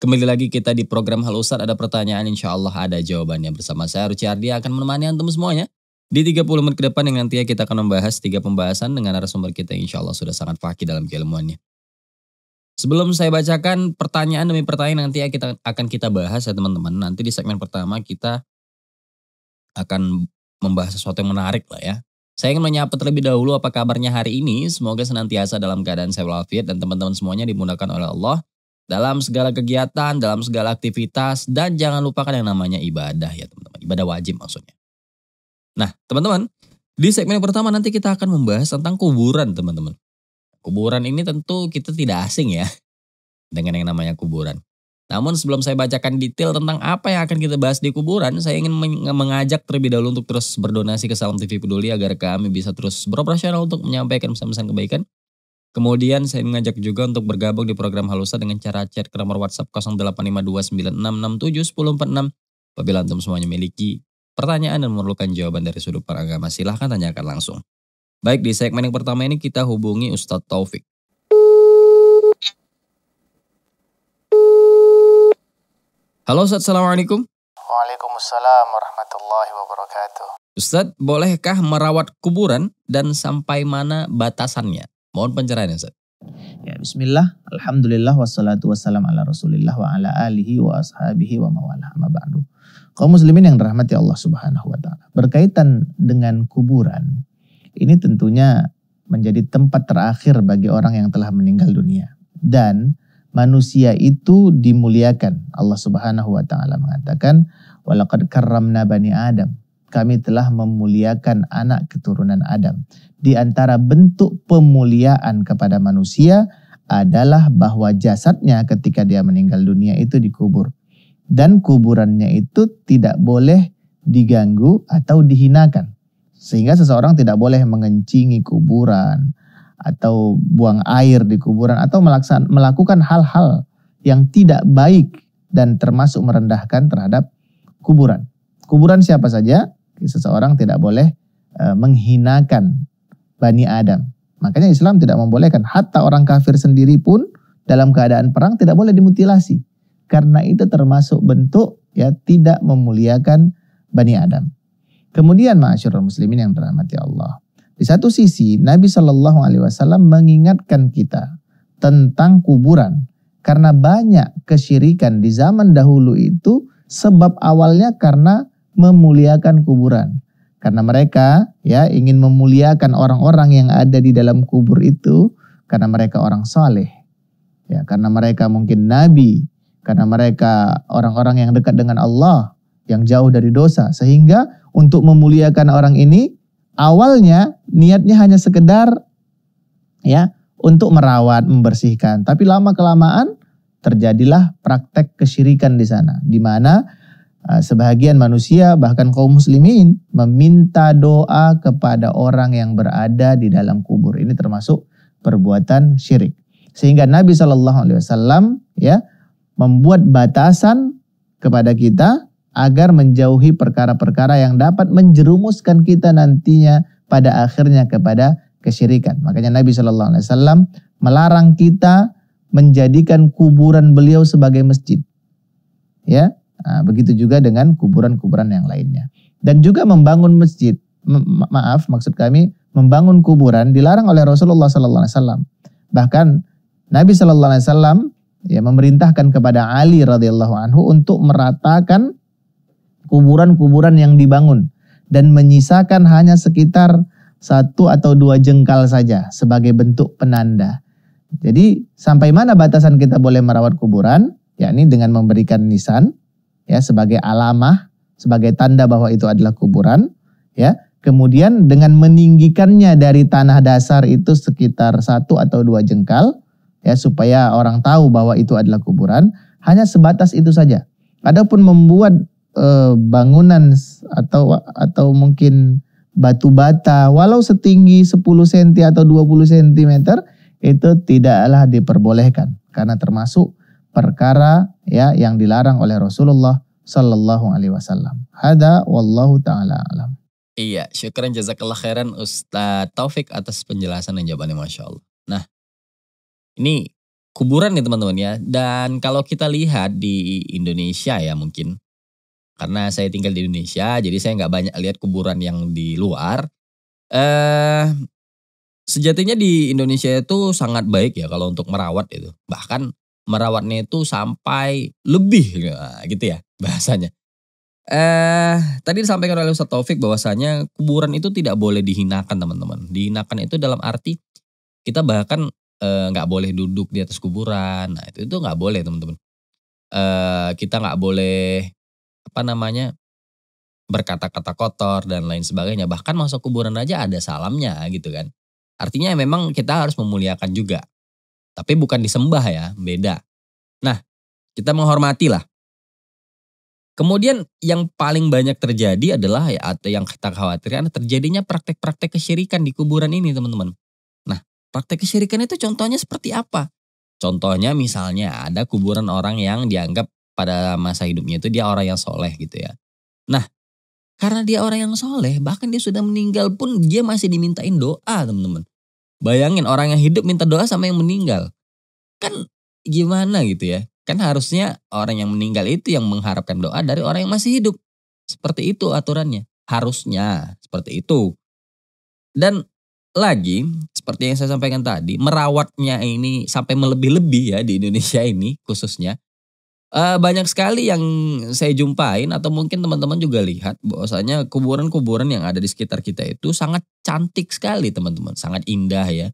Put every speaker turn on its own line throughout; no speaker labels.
Kembali lagi kita di program Halo Ustaz, ada pertanyaan insya Allah ada jawabannya bersama saya Ruciardi akan menemani antum semuanya. Di 30 menit ke depan yang nantinya kita akan membahas tiga pembahasan dengan narasumber kita insya Allah sudah sangat fakih dalam keilmuannya. Sebelum saya bacakan pertanyaan demi pertanyaan nanti ya kita akan kita bahas ya teman-teman. Nanti di segmen pertama kita akan membahas sesuatu yang menarik lah ya. Saya ingin menyapa terlebih dahulu apa kabarnya hari ini. Semoga senantiasa dalam keadaan sehat walafiat dan teman-teman semuanya dimudahkan oleh Allah dalam segala kegiatan, dalam segala aktivitas, dan jangan lupakan yang namanya ibadah ya teman-teman. Ibadah wajib maksudnya. Nah teman-teman, di segmen yang pertama nanti kita akan membahas tentang kuburan teman-teman. Kuburan ini tentu kita tidak asing ya dengan yang namanya kuburan. Namun sebelum saya bacakan detail tentang apa yang akan kita bahas di kuburan, saya ingin mengajak terlebih dahulu untuk terus berdonasi ke Salam TV Peduli agar kami bisa terus beroperasional untuk menyampaikan pesan-pesan kebaikan Kemudian saya mengajak juga untuk bergabung di program Halusa dengan cara chat ke nomor WhatsApp 085296671046. Apabila antum semuanya memiliki pertanyaan dan memerlukan jawaban dari sudut pandang agama, silahkan tanyakan langsung. Baik, di segmen yang pertama ini kita hubungi Ustadz Taufik. Halo Ustadz, Assalamualaikum.
Waalaikumsalam warahmatullahi wabarakatuh.
Ustadz, bolehkah merawat kuburan dan sampai mana batasannya? Mohon pencerahan ya, Ustaz. Ya,
bismillah, alhamdulillah, wassalatu wassalam ala rasulillah wa ala alihi wa ashabihi wa mawalah ma ba'du. Kaum muslimin yang dirahmati Allah subhanahu wa ta'ala. Berkaitan dengan kuburan, ini tentunya menjadi tempat terakhir bagi orang yang telah meninggal dunia. Dan manusia itu dimuliakan. Allah subhanahu wa ta'ala mengatakan, Walakad karramna bani Adam kami telah memuliakan anak keturunan Adam. Di antara bentuk pemuliaan kepada manusia adalah bahwa jasadnya ketika dia meninggal dunia itu dikubur. Dan kuburannya itu tidak boleh diganggu atau dihinakan. Sehingga seseorang tidak boleh mengencingi kuburan atau buang air di kuburan atau melaksan, melakukan hal-hal yang tidak baik dan termasuk merendahkan terhadap kuburan. Kuburan siapa saja? Seseorang tidak boleh e, menghinakan Bani Adam. Makanya Islam tidak membolehkan. Hatta orang kafir sendiri pun dalam keadaan perang tidak boleh dimutilasi. Karena itu termasuk bentuk ya tidak memuliakan Bani Adam. Kemudian ma'asyiral muslimin yang dirahmati Allah. Di satu sisi Nabi Shallallahu alaihi wasallam mengingatkan kita tentang kuburan karena banyak kesyirikan di zaman dahulu itu sebab awalnya karena memuliakan kuburan. Karena mereka ya ingin memuliakan orang-orang yang ada di dalam kubur itu karena mereka orang saleh Ya, karena mereka mungkin nabi, karena mereka orang-orang yang dekat dengan Allah, yang jauh dari dosa. Sehingga untuk memuliakan orang ini awalnya niatnya hanya sekedar ya untuk merawat, membersihkan. Tapi lama kelamaan terjadilah praktek kesyirikan di sana, di mana Ah, sebahagian manusia bahkan kaum muslimin meminta doa kepada orang yang berada di dalam kubur. Ini termasuk perbuatan syirik. Sehingga Nabi Shallallahu alaihi wasallam ya membuat batasan kepada kita agar menjauhi perkara-perkara yang dapat menjerumuskan kita nantinya pada akhirnya kepada kesyirikan. Makanya Nabi Shallallahu alaihi wasallam melarang kita menjadikan kuburan beliau sebagai masjid. Ya, Nah, begitu juga dengan kuburan-kuburan yang lainnya. Dan juga membangun masjid, ma maaf maksud kami membangun kuburan dilarang oleh Rasulullah saw Bahkan Nabi saw ya memerintahkan kepada Ali radhiyallahu anhu untuk meratakan kuburan-kuburan yang dibangun dan menyisakan hanya sekitar satu atau dua jengkal saja sebagai bentuk penanda. Jadi sampai mana batasan kita boleh merawat kuburan, yakni dengan memberikan nisan, ya sebagai alamah, sebagai tanda bahwa itu adalah kuburan, ya. Kemudian dengan meninggikannya dari tanah dasar itu sekitar satu atau dua jengkal, ya supaya orang tahu bahwa itu adalah kuburan. Hanya sebatas itu saja. Adapun membuat e, bangunan atau atau mungkin batu bata walau setinggi 10 cm atau 20 cm itu tidaklah diperbolehkan karena termasuk perkara ya yang dilarang oleh Rasulullah Sallallahu Alaihi Wasallam. Hada wallahu taala alam.
Iya, syukuran jazakallah khairan Ustaz Taufik atas penjelasan dan jawabannya Masya Allah. Nah, ini kuburan nih teman-teman ya. Dan kalau kita lihat di Indonesia ya mungkin, karena saya tinggal di Indonesia, jadi saya nggak banyak lihat kuburan yang di luar. Eh, sejatinya di Indonesia itu sangat baik ya kalau untuk merawat itu. Bahkan merawatnya itu sampai lebih nah, gitu ya bahasanya. Eh, tadi disampaikan oleh Ustaz Taufik bahwasanya kuburan itu tidak boleh dihinakan teman-teman. Dihinakan itu dalam arti kita bahkan eh, nggak eh, boleh duduk di atas kuburan. Nah itu itu nggak boleh teman-teman. Eh, kita nggak boleh apa namanya berkata-kata kotor dan lain sebagainya. Bahkan masuk kuburan aja ada salamnya gitu kan. Artinya memang kita harus memuliakan juga. Tapi bukan disembah ya, beda. Nah, kita menghormati lah. Kemudian yang paling banyak terjadi adalah ya atau yang kita khawatirkan terjadinya praktek-praktek kesyirikan di kuburan ini teman-teman. Nah, praktek kesyirikan itu contohnya seperti apa? Contohnya misalnya ada kuburan orang yang dianggap pada masa hidupnya itu dia orang yang soleh gitu ya. Nah, karena dia orang yang soleh bahkan dia sudah meninggal pun dia masih dimintain doa teman-teman. Bayangin orang yang hidup minta doa sama yang meninggal. Kan gimana gitu ya. Kan harusnya orang yang meninggal itu yang mengharapkan doa dari orang yang masih hidup. Seperti itu aturannya. Harusnya seperti itu. Dan lagi seperti yang saya sampaikan tadi, merawatnya ini sampai melebih-lebih ya di Indonesia ini khususnya. Uh, banyak sekali yang saya jumpain atau mungkin teman-teman juga lihat bahwasanya kuburan-kuburan yang ada di sekitar kita itu sangat cantik sekali teman-teman, sangat indah ya.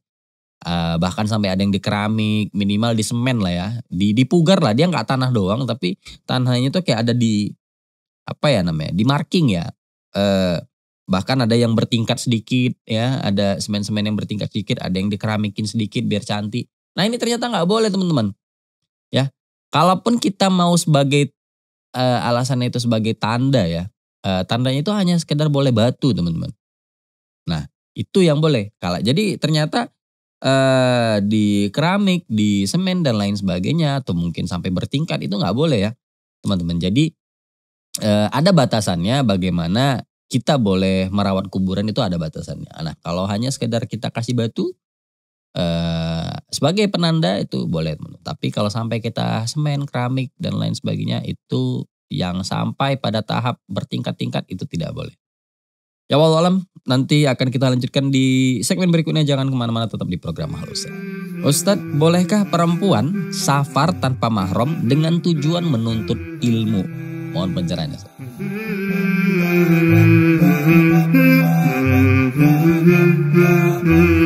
Uh, bahkan sampai ada yang di keramik, minimal di semen lah ya, di dipugar lah dia nggak tanah doang, tapi tanahnya tuh kayak ada di apa ya namanya, di marking ya. Uh, bahkan ada yang bertingkat sedikit ya, ada semen-semen yang bertingkat sedikit, ada yang dikeramikin sedikit biar cantik. Nah ini ternyata nggak boleh teman-teman, ya. Kalaupun kita mau sebagai uh, alasannya itu sebagai tanda ya, uh, tandanya itu hanya sekedar boleh batu teman-teman itu yang boleh kalah. Jadi ternyata eh, di keramik, di semen dan lain sebagainya atau mungkin sampai bertingkat itu nggak boleh ya teman-teman. Jadi eh, ada batasannya bagaimana kita boleh merawat kuburan itu ada batasannya. Nah kalau hanya sekedar kita kasih batu eh, sebagai penanda itu boleh teman. Tapi kalau sampai kita semen, keramik dan lain sebagainya itu yang sampai pada tahap bertingkat-tingkat itu tidak boleh. Ya walau alam, nanti akan kita lanjutkan di segmen berikutnya. Jangan kemana-mana, tetap di program halusnya. Ustadz, bolehkah perempuan safar tanpa mahram dengan tujuan menuntut ilmu? Mohon pencerahan, Ustaz. Mm-hmm.